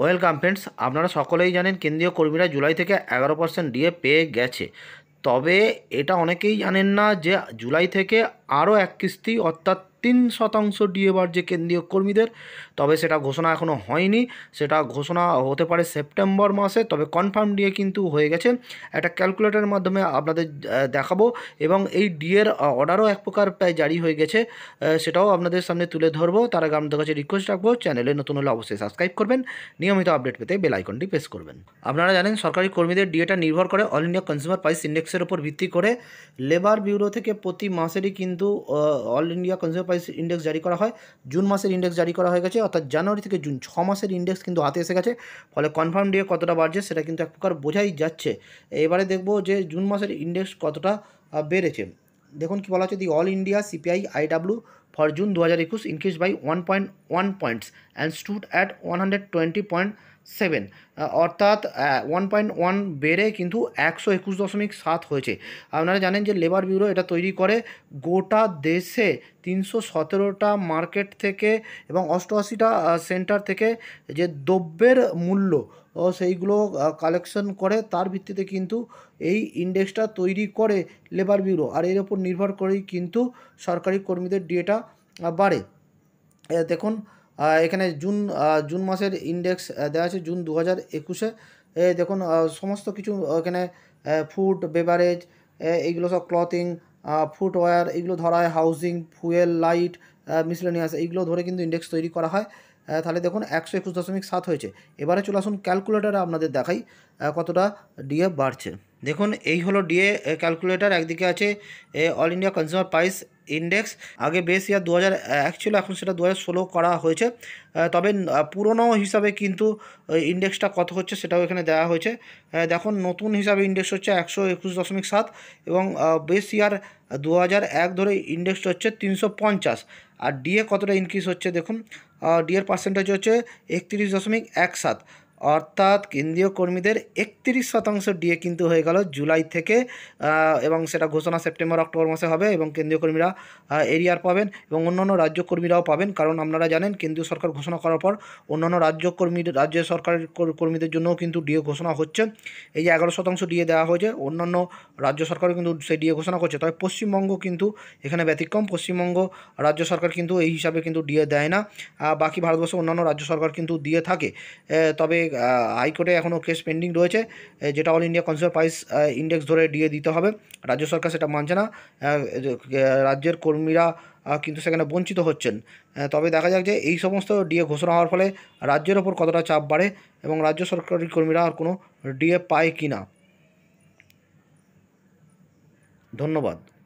welcome friends আপনারা সকলেই জানেন কেন্দ্রীয় কর্মীরা জুলাই থেকে এগারো পার্সেন্ট ডিএ পেয়ে গেছে তবে এটা অনেকেই জানেন না যে জুলাই থেকে আরও এক কিস্তি অর্থাৎ তিন শতাংশ ডিএ বাড়ছে কেন্দ্রীয় কর্মীদের তবে সেটা ঘোষণা এখনও হয়নি সেটা ঘোষণা হতে পারে সেপ্টেম্বর মাসে তবে কনফার্ম ডিএ কিন্তু হয়ে গেছে একটা ক্যালকুলেটারের মাধ্যমে আপনাদের দেখাবো এবং এই ডিএর অর্ডারও এক প্রকার প্রায় জারি হয়ে গেছে সেটাও আপনাদের সামনে তুলে ধরবো তার আগে আপনাদের কাছে রিকোয়েস্ট রাখবো চ্যানেলে নতুন হলে অবশ্যই সাবস্ক্রাইব করবেন নিয়মিত আপডেট পেতে বেল আইকনটি প্রেস করবেন আপনারা জানেন সরকারি কর্মীদের ডিএটা নির্ভর করে অল ইন্ডিয়া কনজিউমার প্রাইস ইন্ডেক্সের উপর ভিত্তি করে লেবার ব্যুরো থেকে প্রতি মাসেরই কিন্তু all India consumer wise index জারি করা হয় জুন মাসের ইন্ডেক্স জারি করা হয়ে গেছে অর্থাৎ জানুয়ারি থেকে জুন ছ মাসের ইন্ডেক্স কিন্তু হাতে এসে গেছে ফলে কনফার্ম ডিয়ে কতটা বাড়ছে সেটা কিন্তু এক প্রকার বোঝাই যাচ্ছে এবারে দেখব যে জুন মাসের ইন্ডেক্স কতটা বেড়েছে দেখুন কি বলা হচ্ছে the all India CPI IW for June দু হাজার একুশ increase by one point one points and stood at one hundred twenty point seven অর্থাৎ ওয়ান পয়েন্ট ওয়ান বেড়ে কিন্তু একশো একুশ দশমিক সাত হয়েছে আপনারা জানেন যে লেবার ব্যুরো এটা তৈরি করে গোটা দেশে তিনশো সতেরোটা মার্কেট থেকে এবং অষ্টআশিটা সেন্টার থেকে যে দ্রব্যের মূল্য ও সেইগুলো কালেকশন করে তার ভিত্তিতে কিন্তু এই ইন্ডেক্সটা তৈরি করে লেবার ব্যুরো আর এর ওপর নির্ভর করেই কিন্তু সরকারি কর্মীদের ডিএটা বাড়ে দেখুন এখানে জুন জুন মাসের ইন্ডেক্স দেওয়া আছে জুন দু হাজার একুশে দেখুন সমস্ত কিছু এখানে ফুড বেভারেজ এইগুলো সব ক্লথিং ফুটওয়্যার এইগুলো ধরা হয় হাউজিং ফুয়েল লাইট মিসলেনিয়াস এইগুলো ধরে কিন্তু ইন্ডেক্স তৈরি করা হয় তাহলে দেখুন একশো একুশ দশমিক সাত হয়েছে এবারে চলে আসুন ক্যালকুলেটারে আপনাদের দেখাই কতটা ডিএ বাড়ছে দেখুন এই হলো ডিএ ক্যালকুলেটার একদিকে আছে all India consumer price index আগে বেস ইয়ার দু হাজার এক ছিল এখন সেটা দু হাজার ষোলো করা হয়েছে তবে পুরনো হিসাবে কিন্তু ইন্ডেক্সটা কত হচ্ছে সেটাও এখানে দেওয়া হয়েছে দেখুন নতুন হিসাবে ইন্ডেক্স হচ্ছে একশো একুশ দশমিক সাত এবং বেস ইয়ার দু হাজার এক ধরে ইন্ডেক্স হচ্ছে তিনশো পঞ্চাশ আর ডিএ কতটা ইনক্রিজ হচ্ছে দেখুন ডিএর পার্সেন্টেজ হচ্ছে একত্রিশ দশমিক এক সাত অর্থাৎ কেন্দ্রীয় কর্মীদের একত্রিশ শতাংশ ডিএ কিন্তু হয়ে গেল জুলাই থেকে এবং সেটা ঘোষণা সেপ্টেম্বর অক্টোবর মাসে হবে এবং কেন্দ্রীয় কর্মীরা এরিয়ার পাবেন এবং অন্যান্য রাজ্য কর্মীরাও পাবেন কারণ আপনারা জানেন কেন্দ্রীয় সরকার ঘোষণা করার পর অন্যান্য রাজ্য কর্মী রাজ্য সরকারের কর্মীদের জন্যও কিন্তু ডিএ ঘোষণা হচ্ছে এই যে এগারো শতাংশ ডিএ দেওয়া হয়েছে অন্যান্য রাজ্য সরকারও কিন্তু সেই ডিএ ঘোষণা করছে তবে পশ্চিমবঙ্গ কিন্তু এখানে ব্যতিক্রম পশ্চিমবঙ্গ রাজ্য সরকার কিন্তু এই হিসাবে কিন্তু ডিএ দেয় না বাকি ভারতবর্ষে অন্যান্য রাজ্য সরকার কিন্তু দিয়ে থাকে তবে হাইকোর্টে এখনও কেস পেন্ডিং রয়েছে যেটা all India consumer price index ধরে দিয়ে দিতে হবে রাজ্য সরকার সেটা মানছে না রাজ্যের কর্মীরা কিন্তু সেখানে বঞ্চিত হচ্ছেন তবে দেখা যাক যে এই সমস্ত ডিএ ঘোষণা হওয়ার ফলে রাজ্যের ওপর কতটা চাপ বাড়ে এবং রাজ্য সরকারি কর্মীরা আর কোনো ডিএ পায় কি না ধন্যবাদ